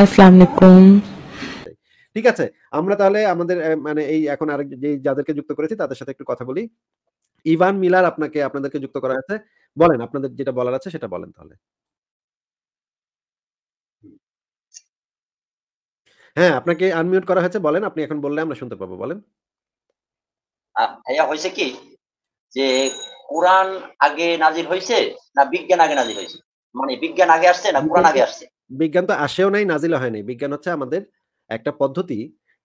আসসালামু ঠিক আছে আমরা তাহলে আমাদের মানে এই এখন আরেক যে যাদেরকে যুক্ত করেছি তাদের সাথে একটু কথা বলি ইভান মিলার আপনাকে আপনাদেরকে যুক্ত করা আছে বলেন আপনাদের যেটা বলার আছে সেটা বলেন তাহলে হ্যাঁ আপনাকে আনমিউট করা হয়েছে বলেন আপনি এখন বললে আমরা শুনতে পাবো বলেন ভাইয়া হয়েছে কি যে কোরআন আগে নাজির হয়েছে না বিজ্ঞান আগে নাজির হয়েছে মানে বিজ্ঞান আগে আসছে না কোরআন আগে আসছে বিজ্ঞান তো আসেও নাই নাজিল হয় নাই বিজ্ঞান হচ্ছে আমাদের একটা পদ্ধতি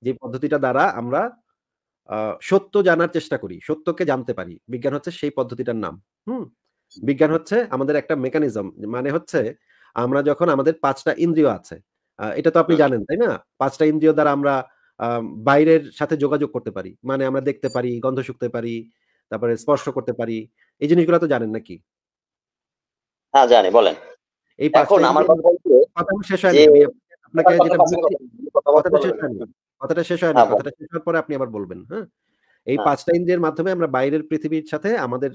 যে পদ্ধতিটা দ্বারা আমরা সত্য জানার চেষ্টা করি সত্যকে জানতে পারি বিজ্ঞান হচ্ছে সেই পদ্ধতিটার নাম হুম বিজ্ঞান হচ্ছে আমাদের একটা মেকানিজম মানে হচ্ছে আমরা যখন আমাদের পাঁচটা ইন্দ্রিয় আছে এটা তো আপনি জানেন তাই না পাঁচটা ইন্দ্রিয় দ্বারা আমরা বাইরের সাথে যোগাযোগ করতে পারি মানে আমরা দেখতে পারি গন্ধ শুকতে পারি তারপরে স্পর্শ করতে পারি এই জিনিসগুলো তো জানেন নাকি হ্যাঁ জানি বলেন এই পাঁচটা আমার কথা কথাটা শেষ হয়নি আপনাকে যেটা কথাটা শেষ হয়নি কথাটা শেষ হয়নি হ্যাঁ, কথাটা শেষ হওয়ার পরে আপনি আবার বলবেন হ্যাঁ এই হ্যাঁ। পাঁচটা ইন্দ্রিয়ের মাধ্যমে আমরা বাইরের পৃথিবীর সাথে আমাদের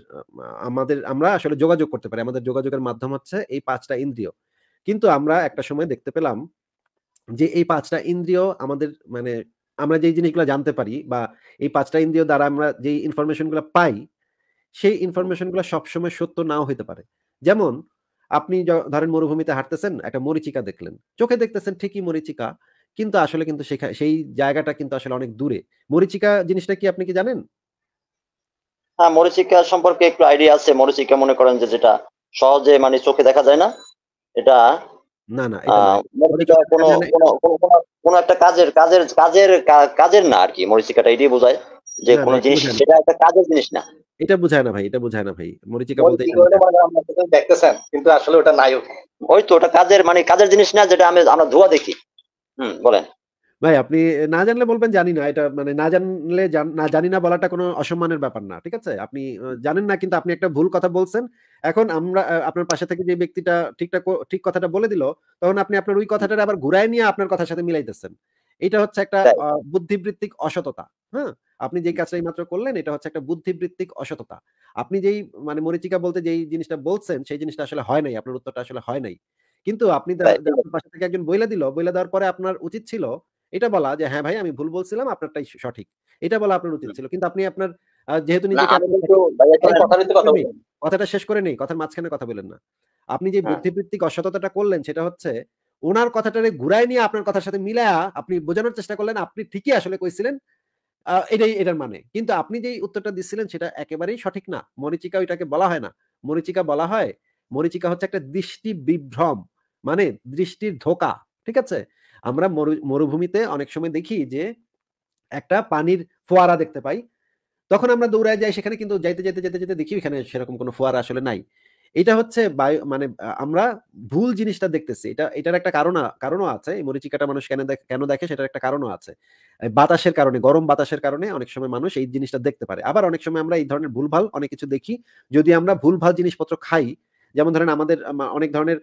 আমাদের আমরা আসলে যোগাযোগ করতে পারি আমাদের যোগাযোগের মাধ্যম হচ্ছে এই পাঁচটা ইন্দ্রিয় কিন্তু আমরা একটা সময় দেখতে পেলাম যে এই পাঁচটা ইন্দ্রিয় আমাদের মানে আমরা যেই জিনিসগুলো জানতে পারি বা এই পাঁচটা ইন্দ্রিয় দ্বারা আমরা যে ইনফরমেশনগুলো পাই সেই ইনফরমেশনগুলো সবসময় সত্য নাও হইতে পারে যেমন আপনি ধরেন মরুভূমিতে হাঁটতেছেন একটা মরিচিকা দেখলেন চোখে দেখতেছেন ঠিকই মরিচিকা কিন্তু আসলে কিন্তু সেই জায়গাটা কিন্তু আসলে অনেক দূরে মরিচিকা জিনিসটা কি আপনি কি জানেন হ্যাঁ মরিচিকা সম্পর্কে একটু আইডিয়া আছে মরিচিকা মনে করেন যে যেটা সহজে মানে চোখে দেখা যায় না এটা না না কোন একটা কাজের কাজের কাজের কাজের না আর কি মরিচিকাটা এটাই বোঝায় যে কোনো জিনিস সেটা একটা কাজের জিনিস না এটা বোঝায় না ভাই এটা বোঝায় না ভাই মরিচিকা বলতে দেখতেছেন কিন্তু আসলে ওটা নাই ওই তো ওটা কাজের মানে কাজের জিনিস না যেটা আমি আমরা ধোয়া দেখি হুম বলেন ভাই আপনি না জানলে বলবেন জানি না এটা মানে না জানলে না জানি না বলাটা কোনো অসম্মানের ব্যাপার না ঠিক আছে আপনি জানেন না কিন্তু আপনি একটা ভুল কথা বলছেন এখন আমরা আপনার পাশে থেকে যে ব্যক্তিটা ঠিকটা ঠিক কথাটা বলে দিল তখন আপনি আপনার ওই কথাটা আবার ঘুরায় নিয়ে আপনার কথার সাথে মিলাইতেছেন এটা হচ্ছে একটা বুদ্ধিবৃত্তিক অসততা হ্যাঁ আপনি যেই কাজটা মাত্র করলেন এটা হচ্ছে একটা বুদ্ধিবৃত্তিক অসততা আপনি যেই মানে মরিচিকা বলতে যেই জিনিসটা বলছেন সেই জিনিসটা আসলে হয় নাই আপনার উত্তরটা আসলে হয় নাই কিন্তু আপনি পাশে থেকে একজন বইলা দিল বইলা দেওয়ার পরে আপনার উচিত ছিল এটা বলা যে হ্যাঁ ভাই আমি ভুল বলছিলাম আপনারটাই সঠিক এটা বলা আপনার উচিত ছিল কিন্তু আপনি আপনার যেহেতু কথাটা শেষ করে নেই কথার মাঝখানে কথা বলেন না আপনি যে হ্যাঁ। বুদ্ধিবৃত্তিক অসততাটা করলেন সেটা হচ্ছে ওনার কথাটা ঘুরাই নিয়ে আপনার কথার সাথে মিলায়া আপনি বোঝানোর চেষ্টা করলেন আপনি ঠিকই আসলে কইছিলেন এটাই এটার মানে কিন্তু আপনি যেই উত্তরটা দিচ্ছিলেন সেটা একেবারেই সঠিক না মরিচিকা ওইটাকে বলা হয় না মরিচিকা বলা হয় মরিচিকা হচ্ছে একটা দৃষ্টি বিভ্রম মানে দৃষ্টির ধোকা ঠিক আছে আমরা মরুভূমিতে অনেক সময় দেখি যে একটা পানির ফোয়ারা দেখতে পাই তখন আমরা দৌড়ায় যাই সেখানে কিন্তু যাইতে যেতে যেতে যেতে দেখি এখানে সেরকম কোনো ফোয়ারা আসলে নাই এটা হচ্ছে মানে আমরা ভুল জিনিসটা দেখতেছি এটা এটার একটা কারণ কারণও আছে এই মরিচিকাটা মানুষ কেন কেন দেখে সেটার একটা কারণও আছে বাতাসের কারণে গরম বাতাসের কারণে অনেক সময় মানুষ এই জিনিসটা দেখতে পারে আবার অনেক সময় আমরা এই ধরনের ভুলভাল অনেক কিছু দেখি যদি আমরা ভুলভাল জিনিসপত্র খাই যেমন ধরেন আমাদের অনেক ধরনের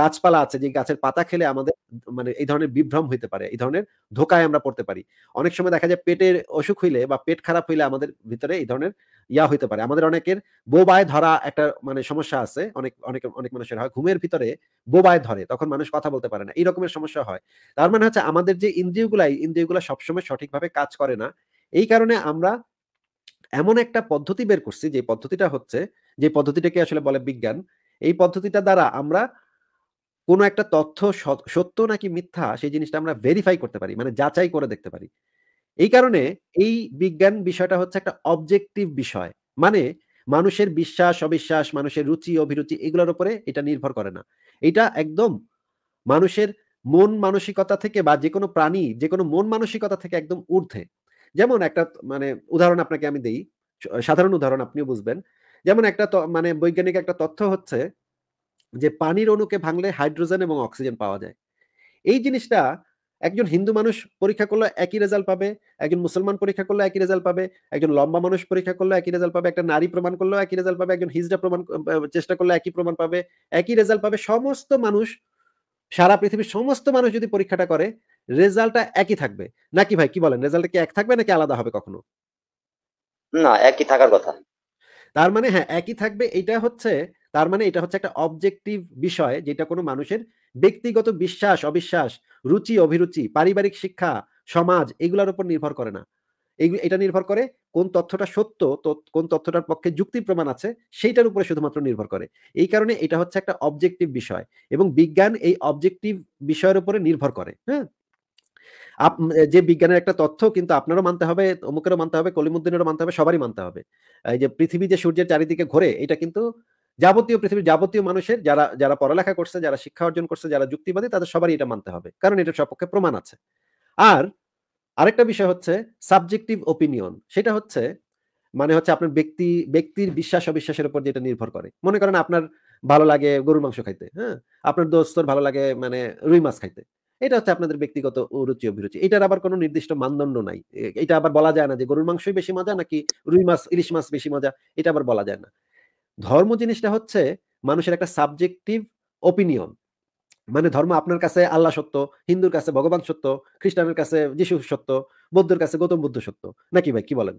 গাছপালা আছে যে গাছের পাতা খেলে আমাদের মানে এই ধরনের বিভ্রম হইতে পারে এই ধরনের ধোকায় আমরা পড়তে পারি অনেক সময় দেখা যায় পেটের অসুখ হইলে বা পেট খারাপ হইলে আমাদের ভিতরে এই ধরনের ইয়া হইতে পারে আমাদের অনেকের বোবায় ধরা একটা মানে সমস্যা আছে অনেক অনেক অনেক মানুষের হয় ঘুমের ভিতরে বোবায় ধরে তখন মানুষ কথা বলতে পারে না এই রকমের সমস্যা হয় তার মানে হচ্ছে আমাদের যে ইন্দ্রিয়গুলাই ইন্দ্রিয়গুলো সবসময় সঠিকভাবে কাজ করে না এই কারণে আমরা এমন একটা পদ্ধতি বের করছি যে পদ্ধতিটা হচ্ছে যে পদ্ধতিটাকে আসলে বলে বিজ্ঞান এই পদ্ধতিটা দ্বারা আমরা কোনো একটা তথ্য সত্য নাকি মিথ্যা সেই জিনিসটা আমরা ভেরিফাই করতে পারি মানে যাচাই করে দেখতে পারি এই কারণে এই বিজ্ঞান বিষয়টা হচ্ছে একটা অবজেক্টিভ বিষয় মানে মানুষের বিশ্বাস অবিশ্বাস মানুষের রুচি অভিরুচি এগুলোর উপরে এটা নির্ভর করে না এটা একদম মানুষের মন মানসিকতা থেকে বা যে কোনো প্রাণী যে কোনো মন মানসিকতা থেকে একদম ঊর্ধ্বে যেমন একটা মানে উদাহরণ আপনাকে আমি দেই সাধারণ উদাহরণ আপনিও বুঝবেন যেমন একটা মানে বৈজ্ঞানিক একটা তথ্য হচ্ছে যে পানির অণুকে ভাঙলে হাইড্রোজেন এবং অক্সিজেন পাওয়া যায় এই জিনিসটা একজন হিন্দু মানুষ পরীক্ষা করলে একই রেজাল্ট পাবে একজন মুসলমান পরীক্ষা করলে একই রেজাল্ট পাবে একজন লম্বা মানুষ পরীক্ষা করলে একই রেজাল্ট পাবে একটা নারী প্রমাণ করলেও একই রেজাল্ট পাবে একজন হিজড়া প্রমাণ চেষ্টা করলে একই প্রমাণ পাবে একই রেজাল্ট পাবে সমস্ত মানুষ সারা পৃথিবীর সমস্ত মানুষ যদি পরীক্ষাটা করে রেজাল্টটা একই থাকবে নাকি ভাই কি বলেন রেজাল্ট কি এক থাকবে নাকি আলাদা হবে কখনো না একই থাকার কথা তার মানে হ্যাঁ একই থাকবে এটা হচ্ছে তার মানে এটা হচ্ছে একটা অবজেক্টিভ বিষয় যেটা কোনো মানুষের ব্যক্তিগত বিশ্বাস অবিশ্বাস রুচি অভিরুচি পারিবারিক শিক্ষা সমাজ এগুলোর উপর নির্ভর করে না এটা নির্ভর করে কোন তথ্যটা সত্য কোন তথ্যটার পক্ষে যুক্তি প্রমাণ আছে সেইটার উপরে শুধুমাত্র নির্ভর করে এই কারণে এটা হচ্ছে একটা অবজেক্টিভ বিষয় এবং বিজ্ঞান এই অবজেক্টিভ বিষয়ের উপরে নির্ভর করে হ্যাঁ যে বিজ্ঞানের একটা তথ্য কিন্তু আপনারও মানতে হবে অমুকেরও মানতে হবে কলিমুদ্দিনেরও মানতে হবে সবারই মানতে হবে এই যে পৃথিবী যে সূর্যের চারিদিকে ঘোরে এটা কিন্তু যাবতীয় পৃথিবীর যাবতীয় মানুষের যারা যারা পড়ালেখা করছে যারা শিক্ষা অর্জন করছে যারা যুক্তিবাদী তাদের সবারই এটা মানতে হবে কারণ এটা সপক্ষে প্রমাণ আছে আর আরেকটা বিষয় হচ্ছে সাবজেক্টিভ ওপিনিয়ন সেটা হচ্ছে মানে হচ্ছে আপনার ব্যক্তি ব্যক্তির বিশ্বাস অবিশ্বাসের উপর যেটা নির্ভর করে মনে করেন আপনার ভালো লাগে গরুর মাংস খাইতে হ্যাঁ আপনার দোস্তর ভালো লাগে মানে রুই মাছ খাইতে এটা হচ্ছে আপনাদের ব্যক্তিগত রুচি অভিরুচি এটার আবার কোনো নির্দিষ্ট মানদণ্ড নাই এটা আবার বলা যায় না যে গরুর মাংসই বেশি মজা নাকি রুই মাছ ইলিশ মাছ বেশি মজা এটা আবার বলা যায় না ধর্ম জিনিসটা হচ্ছে মানুষের একটা সাবজেক্টিভ ওপিনিয়ন মানে ধর্ম আপনার কাছে আল্লাহ সত্য হিন্দুর কাছে ভগবান সত্য খ্রিস্টানের কাছে যিশু সত্য বৌদ্ধের কাছে গৌতম বুদ্ধ সত্য নাকি ভাই কি বলেন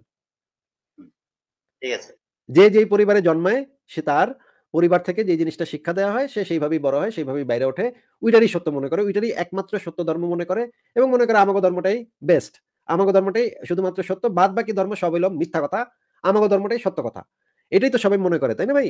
যে যে পরিবারে জন্মায় সে তার পরিবার থেকে যে জিনিসটা শিক্ষা দেওয়া হয় সে সেইভাবেই বড় হয় সেইভাবেই বাইরে ওঠে ওইটারই সত্য মনে করে ওইটারই একমাত্র সত্য ধর্ম মনে করে এবং মনে করে আমাকে ধর্মটাই বেস্ট আমাকে ধর্মটাই শুধুমাত্র সত্য বাদ বাকি ধর্ম সব মিথ্যা কথা আমাকে ধর্মটাই সত্য কথা এটাই তো সবাই মনে করে তাই না ভাই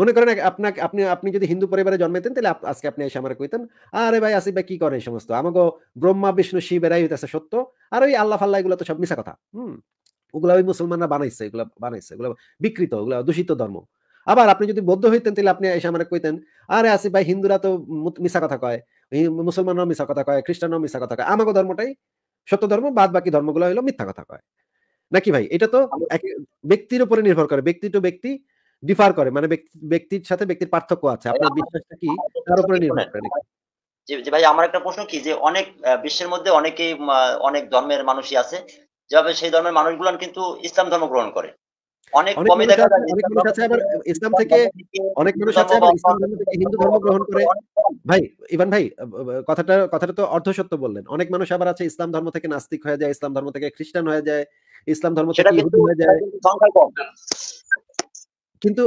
মনে করেন আপনাকে আপনি আপনি যদি হিন্দু পরিবারে জন্মেতেন তাহলে আজকে আপনি এসে আমার কইতেন আরে ভাই আসিফ ভাই কি করে এই সমস্ত আমাকে ব্রহ্মা বিষ্ণু শিব এরাই হইতেছে সত্য আর ওই আল্লাহ ফাল্লাহ এগুলো তো সব মিশা কথা হম ওগুলা ওই মুসলমানরা বানাইছে এগুলো বানাইছে এগুলো বিকৃত ওগুলো দূষিত ধর্ম আবার আপনি যদি বৌদ্ধ হইতেন তাহলে আপনি এসে আমার কইতেন আরে আসিফ ভাই হিন্দুরা তো মিশা কথা কয় মুসলমানরাও মিশা কথা কয় খ্রিস্টানরাও মিশা কথা কয় আমাকে ধর্মটাই সত্য ধর্ম বাদ বাকি ধর্মগুলো হলো মিথ্যা কথা কয় নাকি ভাই এটা তো ব্যক্তির উপরে নির্ভর করে ব্যক্তি টু ব্যক্তি ডিফার করে মানে ব্যক্তির সাথে ব্যক্তির পার্থক্য আছে আপনার বিশ্বাসটা কি তার উপরে নির্ভর করে জি ভাই আমার একটা প্রশ্ন কি যে অনেক বিশ্বের মধ্যে অনেকেই অনেক ধর্মের মানুষই আছে যেভাবে সেই ধর্মের মানুষগুলো কিন্তু ইসলাম ধর্ম গ্রহণ করে অনেক অনেক মানুষ আবার আছে ইসলাম ধর্ম থেকে নাস্তিক হয়ে যায় ইসলাম ধর্ম থেকে খ্রিস্টান হয়ে যায় ইসলাম ধর্ম কিন্তু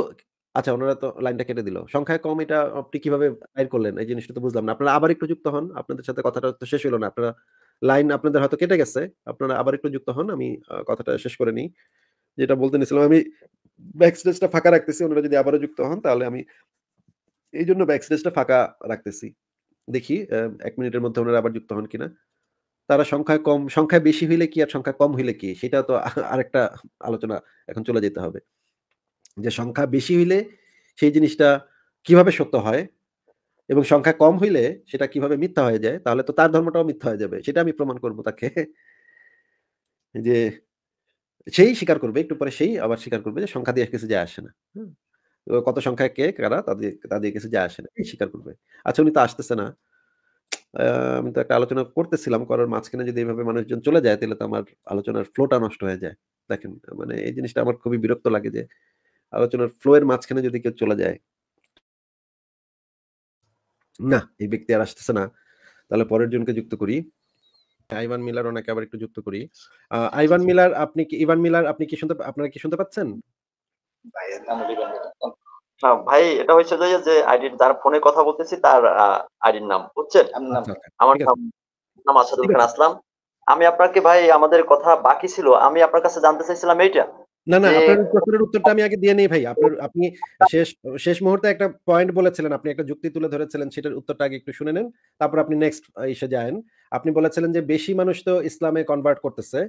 আচ্ছা ওনারা তো লাইনটা কেটে দিল সংখ্যায় কম এটা আপনি কিভাবে বাইর করলেন এই জিনিসটা তো বুঝলাম না আপনারা আবার একটু যুক্ত হন আপনাদের সাথে কথাটা তো শেষ হলো না আপনারা লাইন আপনাদের হয়তো কেটে গেছে আপনারা আবার একটু যুক্ত হন আমি কথাটা শেষ করে নিই যেটা বলতে নিয়েছিলাম আমি ব্যাকস্টেজটা ফাঁকা রাখতেছি ওনারা যদি আবারও যুক্ত হন তাহলে আমি এই জন্য ব্যাকস্টেজটা ফাঁকা রাখতেছি দেখি এক মিনিটের মধ্যে ওনারা আবার যুক্ত হন কিনা তারা সংখ্যায় কম সংখ্যায় বেশি হইলে কি আর সংখ্যা কম হইলে কি সেটা তো আরেকটা আলোচনা এখন চলে যেতে হবে যে সংখ্যা বেশি হইলে সেই জিনিসটা কিভাবে সত্য হয় এবং সংখ্যা কম হইলে সেটা কিভাবে মিথ্যা হয়ে যায় তাহলে তো তার ধর্মটাও মিথ্যা হয়ে যাবে সেটা আমি প্রমাণ করব তাকে যে সেই স্বীকার করবে একটু পরে সেই আবার স্বীকার করবে যে সংখ্যা দিয়ে কিছু যায় আসে না কত সংখ্যায় কে কারা তাদের তাদের কিছু যায় আসে না স্বীকার করবে আচ্ছা উনি তো আসতেছে না আমি তো একটা আলোচনা করতেছিলাম করার মাঝখানে যদি এইভাবে মানুষজন চলে যায় তাহলে তো আমার আলোচনার ফ্লোটা নষ্ট হয়ে যায় দেখেন মানে এই জিনিসটা আমার খুবই বিরক্ত লাগে যে আলোচনার ফ্লো এর মাঝখানে যদি কেউ চলে যায় না এই ব্যক্তি আর আসতেছে না তাহলে পরের জনকে যুক্ত করি আইভান মিলার অনেক আবার একটু যুক্ত করি আচ্ছা, আচ্ছা। আইভান মিলার আপনি কি ইভান মিলার আপনি কি শুনতে আপনারা কি শুনতে পাচ্ছেন হ্যাঁ, ভাই এটা হচ্ছে যে যে আইডি যার ফোনে কথা বলতেছি তার আইডির নাম বুঝছেন আচ্ছা, আচ্ছা, আচ্ছা, আমার নাম আসাদুল খান আসলাম আমি আপনাকে ভাই আমাদের কথা বাকি ছিল আমি আপনার কাছে জানতে চাইছিলাম এইটা না না আপনার প্রশ্নের উত্তরটা আমি আগে দিয়ে নেই ভাই আপনার আপনি শেষ শেষ মুহূর্তে একটা পয়েন্ট বলেছিলেন আপনি একটা যুক্তি তুলে ধরেছিলেন সেটার উত্তরটা আগে একটু শুনে নেন তারপর আপনি নেক্সট এসে যান আপনি বলেছিলেন যে বেশি মানুষ তো ইসলামে কনভার্ট করতেছে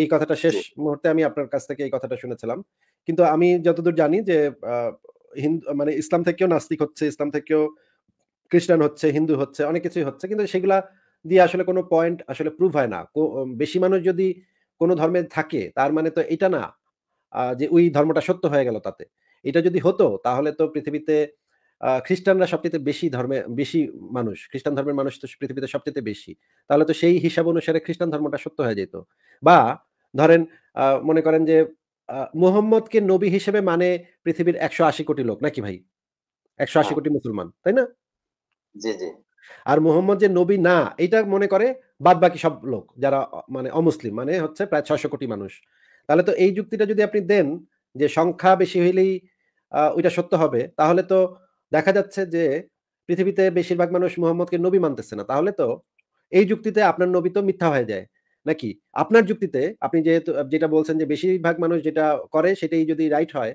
এই কথাটা শেষ মুহূর্তে আমি আপনার কাছ থেকে এই কথাটা শুনেছিলাম কিন্তু আমি যতদূর জানি যে হিন্দু মানে ইসলাম থেকেও নাস্তিক হচ্ছে ইসলাম থেকেও খ্রিস্টান হচ্ছে হিন্দু হচ্ছে অনেক কিছুই হচ্ছে কিন্তু সেগুলা দিয়ে আসলে কোনো পয়েন্ট আসলে প্রুভ হয় না বেশি মানুষ যদি কোনো ধর্মে থাকে তার মানে তো এটা না যে ওই ধর্মটা সত্য হয়ে গেল তাতে এটা যদি হতো তাহলে তো পৃথিবীতে খ্রিস্টানরা সবচেয়ে বেশি ধর্মে বেশি মানুষ খ্রিস্টান ধর্মের মানুষ তো পৃথিবীতে সবচেয়ে বেশি তাহলে তো সেই হিসাব অনুসারে খ্রিস্টান ধর্মটা সত্য হয়ে যেত বা ধরেন মনে করেন যে আ মুহাম্মদকে নবী হিসেবে মানে পৃথিবীর একশো আশি কোটি লোক নাকি ভাই? একশো আশি হ্যাঁ। কোটি মুসলমান, তাই না? জি, জি। আর মুহাম্মদ যে নবী না এটা মনে করে বাদবাকি সব লোক যারা মানে অমুসলিম মানে হচ্ছে প্রায় ছশো কোটি মানুষ। তাহলে তো এই যুক্তিটা যদি আপনি দেন যে সংখ্যা বেশি হইলেই আহ ওইটা সত্য হবে তাহলে তো দেখা যাচ্ছে যে পৃথিবীতে বেশিরভাগ মানুষ মুহাম্মদকে নবী মানতেছে না। তাহলে তো এই যুক্তিতে আপনার নবী তো মিথ্যা হয়ে যায়। নাকি আপনার যুক্তিতে আপনি যেহেতু যেটা বলছেন যে বেশিরভাগ মানুষ যেটা করে সেটাই যদি রাইট হয়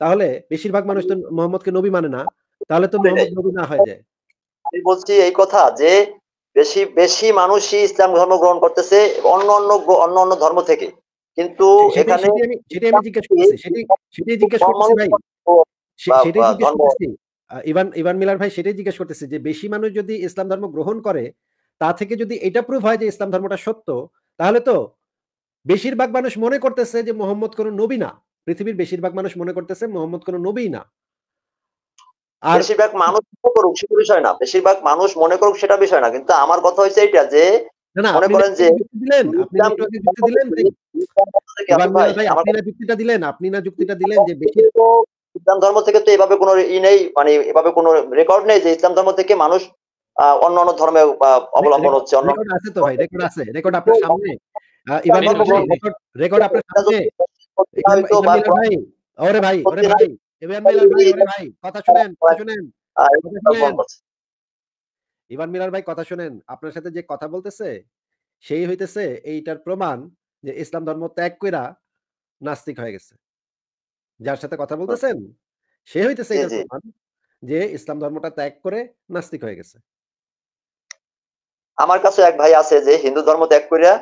তাহলে বেশিরভাগ মানুষ তো মোহাম্মদকে নবী মানে না তাহলে তো মোহাম্মদ নবী না হয়ে যায় আমি বলছি এই কথা যে বেশি বেশি মানুষই ইসলাম ধর্ম গ্রহণ করতেছে অন্য অন্য অন্য অন্য ধর্ম থেকে কিন্তু এখানে সেটাই আমি জিজ্ঞেস করতেছি সেটাই সেটাই জিজ্ঞেস করতেছি ভাই সেটাই জিজ্ঞেস করতেছি ইভান ইভান মিলার ভাই সেটাই জিজ্ঞেস করতেছি যে বেশি মানুষ যদি ইসলাম ধর্ম গ্রহণ করে তা থেকে যদি এটা প্রুভ হয় যে ইসলাম ধর্মটা সত্য তাহলে তো বেশিরভাগ মানুষ মনে করতেছে যে মোহাম্মদ কোন নবী না পৃথিবীর বেশিরভাগ মানুষ মনে করতেছে মোহাম্মদ কোন নবী না আর বেশিরভাগ মানুষ করুক সেটা বিষয় না বেশিরভাগ মানুষ মনে করুক সেটা বিষয় না কিন্তু আমার কথা হচ্ছে এটা যে না যুক্তিটা দিলেন আপনি না যুক্তিটা দিলেন যে ইসলাম ধর্ম থেকে তো এভাবে কোনো ই নেই মানে এভাবে কোনো রেকর্ড নেই যে ইসলাম ধর্ম থেকে মানুষ অন্য অন্য ধর্মে অবলম্বন হচ্ছে অন্য আছে তো ভাই রেকর্ড আছে রেকর্ড আপনার সামনে রেকর্ড রেকর্ড আপনার সামনে ওরে ভাই ওরে ভাই ইভান মিলার ভাই ওরে ভাই কথা শুনেন শুনেন মিলার ভাই কথা শুনেন আপনার সাথে যে কথা বলতেছে সেই হইতেছে এইটার প্রমাণ যে ইসলাম ধর্ম ত্যাগ কইরা নাস্তিক হয়ে গেছে যার সাথে কথা বলতেছেন সে হইতেছে যে ইসলাম ধর্মটা ত্যাগ করে নাস্তিক হয়ে গেছে আমার কাছে এক ভাই আছে যে হিন্দু ধর্ম ত্যাগ করিয়া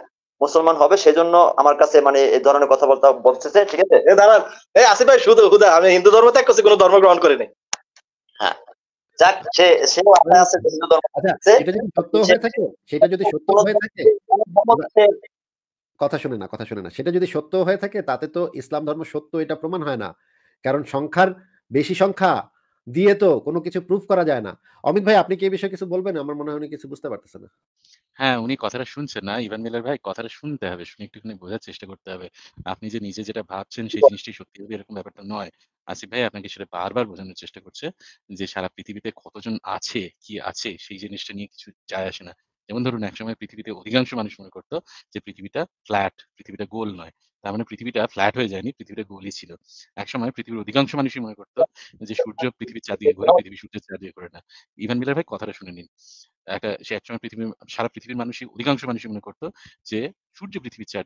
মুসলমান হবে সেজন্য আমার কাছে মানে এই ধরনের কথাবার্তা বলতেছে ঠিক আছে এ দাঁড়ান এই আসিফ ভাই শুধু হুদা আমি হিন্দু ধর্ম ত্যাগ করছি কোনো ধর্ম গ্রহণ করিনি হ্যাঁ। আচ্ছা, সেটা যদি সত্য হয়ে থাকে কথা শুনে না কথা শুনে না সেটা যদি সত্য হয়ে থাকে তাতে তো ইসলাম ধর্ম সত্য এটা প্রমাণ হয় না কারণ সংখ্যার বেশি সংখ্যা দিয়ে তো কোনো কিছু প্রুফ করা যায় না অমিত ভাই আপনি কি এই বিষয়ে কিছু বলবেন আমার মনে হয় উনি কিছু বুঝতে পারতেছে না হ্যাঁ উনি কথাটা শুনছেন না ইভান মিলার ভাই কথাটা শুনতে হবে শুনে একটুখানি বোঝার চেষ্টা করতে হবে আপনি যে নিজে যেটা ভাবছেন সেই জিনিসটি সত্যি এরকম ব্যাপারটা নয় আসিফ ভাই আপনাকে সেটা বারবার বোঝানোর চেষ্টা করছে যে সারা পৃথিবীতে কতজন আছে কি আছে সেই জিনিসটা নিয়ে কিছু যায় আসে না যেমন ধরুন একসময় পৃথিবীতে অধিকাংশ মানুষ মনে করতো যে পৃথিবীটা ফ্ল্যাট পৃথিবীটা গোল নয় তার মানে পৃথিবীটা ফ্ল্যাট হয়ে যায়নি পৃথিবীটা গোলই ছিল একসময় পৃথিবীর অধিকাংশ মানুষই মনে করতো যে সূর্য পৃথিবীর চাঁদ দিয়ে পৃথিবী সূর্য চাঁদ দিয়ে ঘোরে না ইভান মিলার ভাই কথাটা শুনে নিন একটা সে পৃথিবীর সারা পৃথিবীর মানুষই অধিকাংশ মানুষই মনে করতো যে সূর্য পৃথিবীর চার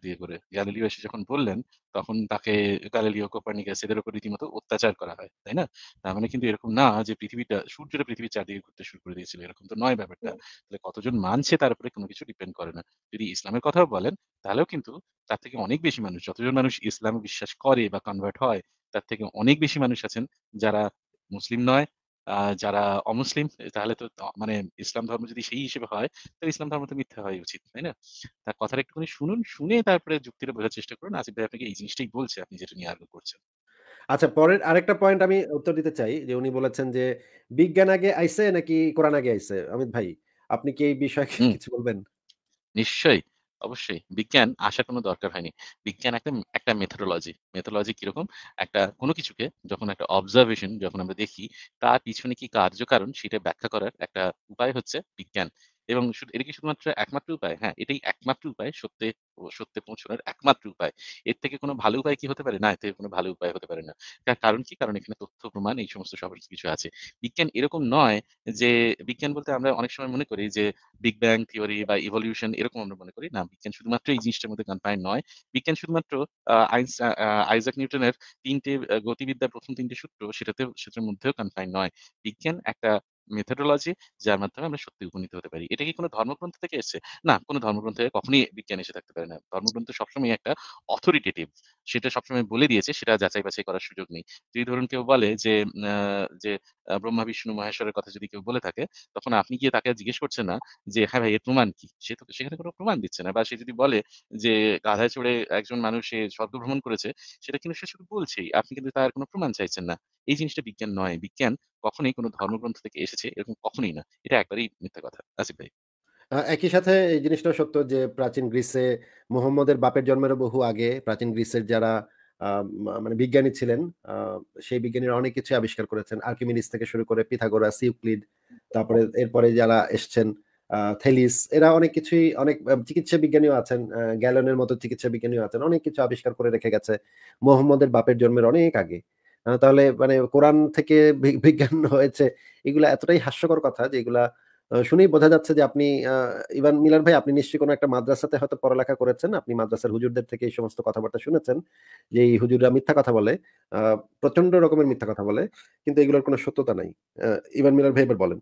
গ্যালিলিও এসে যখন বললেন তখন তাকে গ্যালিলিও কোপার্নিকাস এদের উপর রীতিমতো অত্যাচার করা হয় তাই না তার মানে কিন্তু এরকম না যে পৃথিবীটা সূর্যটা পৃথিবীর চারদিকে ঘুরতে শুরু করে দিয়েছিল এরকম তো নয় ব্যাপারটা তাহলে কতজন মানছে তার উপরে কোনো কিছু ডিপেন্ড করে না যদি ইসলামের কথাও বলেন তাহলেও কিন্তু তার থেকে অনেক বেশি মানুষ যতজন মানুষ ইসলাম বিশ্বাস করে বা কনভার্ট হয় তার থেকে অনেক বেশি মানুষ আছেন যারা মুসলিম নয় যারা অমুসলিম তাহলে তো মানে ইসলাম ধর্ম যদি সেই হিসেবে হয় তাহলে ইসলাম ধর্ম তো মিথ্যা হয় উচিত তাই না তার কথাটা একটুখানি শুনুন শুনে তারপরে যুক্তিটা বোঝার চেষ্টা করুন আসিফ ভাই আপনাকে এই জিনিসটাই বলছে আপনি যেটা নিয়ে আর্গু করছেন আচ্ছা পরের আরেকটা পয়েন্ট আমি উত্তর দিতে চাই যে উনি বলেছেন যে বিজ্ঞান আগে আইছে নাকি কোরআন আগে আইছে অমিত ভাই আপনি কি এই বিষয়ে কিছু বলবেন নিশ্চয়ই অবশ্যই বিজ্ঞান আসার কোনো দরকার হয়নি বিজ্ঞান একটা একটা মেথোডোলজি মেথোলজি কিরকম একটা কোনো কিছুকে যখন একটা অবজারভেশন যখন আমরা দেখি তার পিছনে কি কার্যকারণ সেটা ব্যাখ্যা করার একটা উপায় হচ্ছে বিজ্ঞান এবং এটা কি শুধুমাত্র একমাত্র উপায় হ্যাঁ এটাই একমাত্র উপায় সত্যে সত্যে পৌঁছানোর একমাত্র উপায় এর থেকে কোনো ভালো উপায় কি হতে পারে না এর থেকে কোনো ভালো উপায় হতে পারে না তার কারণ কি কারণ এখানে তথ্য প্রমাণ এই সমস্ত সব কিছু আছে বিজ্ঞান এরকম নয় যে বিজ্ঞান বলতে আমরা অনেক সময় মনে করি যে বিগ ব্যাং থিওরি বা ইভলিউশন এরকম আমরা মনে করি না বিজ্ঞান শুধুমাত্র এই জিনিসটার মধ্যে কনফাইন নয় বিজ্ঞান শুধুমাত্র আইজাক নিউটনের তিনটে গতিবিদ্যার প্রথম তিনটে সূত্র সেটাতে সেটার মধ্যেও কনফাইন নয় বিজ্ঞান একটা মেথডোলজি যার মাধ্যমে আমরা সত্যি উপনীত হতে পারি এটা কি কোনো ধর্মগ্রন্থ থেকে এসছে না কোনো ধর্মগ্রন্থ থেকে কখনই বিজ্ঞান এসে থাকতে পারে না ধর্মগ্রন্থ সবসময় একটা অথরিটেটিভ সেটা সবসময় বলে দিয়েছে সেটা যাচাই বাছাই করার সুযোগ নেই যদি ধরুন কেউ বলে যে যে ব্রহ্মা বিষ্ণু মহেশ্বরের কথা যদি কেউ বলে থাকে তখন আপনি গিয়ে তাকে জিজ্ঞেস করছেন না যে হ্যাঁ ভাই এর প্রমাণ কি সে তো সেখানে কোনো প্রমাণ দিচ্ছে না বা সে যদি বলে যে গাধায় চড়ে একজন মানুষ সে স্বর্গ ভ্রমণ করেছে সেটা কিন্তু সে শুধু বলছেই আপনি কিন্তু তার কোনো প্রমাণ চাইছেন না এই জিনিসটা বিজ্ঞান নয় বিজ্ঞান কখনোই কোনো ধর্মগ্রন্থ থেকে এসেছে এরকম কখনোই না এটা একবারেই মিথ্যা কথা আসিফ ভাই একই সাথে এই জিনিসটাও সত্য যে প্রাচীন গ্রীসে মোহাম্মদের বাপের জন্মেরও বহু আগে প্রাচীন গ্রীসের যারা মানে বিজ্ঞানী ছিলেন সেই বিজ্ঞানীরা অনেক কিছু আবিষ্কার করেছেন। আর্কিমিনিস থেকে শুরু করে পিথাগোরাস, ইউক্লিড তারপরে এরপরে যারা এসছেন থেলিস এরা অনেক কিছুই অনেক চিকিৎসা বিজ্ঞানীও আছেন। গ্যালনের মতো চিকিৎসা বিজ্ঞানীও আছেন। অনেক কিছু আবিষ্কার করে রেখে গেছে। মোহাম্মদের বাপের জন্মের অনেক আগে। তাহলে মানে কোরআন থেকে বিজ্ঞান হয়েছে। এগুলা এতটাই হাস্যকর কথা যে এগুলা শুনেই বোঝা যাচ্ছে যে আপনি ইভান মিলান ভাই আপনি নিশ্চয়ই কোনো একটা মাদ্রাসাতে হয়তো পড়ালেখা করেছেন আপনি মাদ্রাসার হুজুরদের থেকে এই সমস্ত কথাবার্তা শুনেছেন যে এই হুজুররা মিথ্যা কথা বলে প্রচন্ড রকমের মিথ্যা কথা বলে কিন্তু এগুলোর কোনো সত্যতা নাই ইভান মিলান ভাই এবার বলেন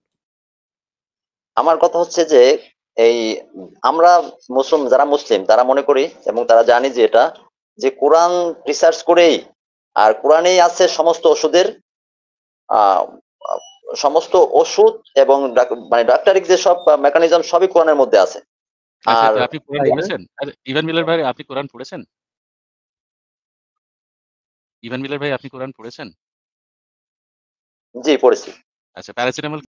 আমার কথা হচ্ছে যে এই আমরা মুসলিম যারা মুসলিম তারা মনে করি এবং তারা জানি যে এটা যে কোরআন রিসার্চ করেই আর কোরআনেই আছে সমস্ত ওষুধের সমস্ত ওষুধ এবং মানে ডাক্তারিক যে সব মেকানিজম সবই কোরআনের মধ্যে আছে আচ্ছা, আর আচ্ছা, আপনি কোরআন হ্যাঁ, পড়েছেন ইভান মিলার ভাই আপনি কোরআন পড়েছেন ইভান মিলার ভাই আপনি কোরআন পড়েছেন জি পড়েছি আচ্ছা প্যারাসিটামল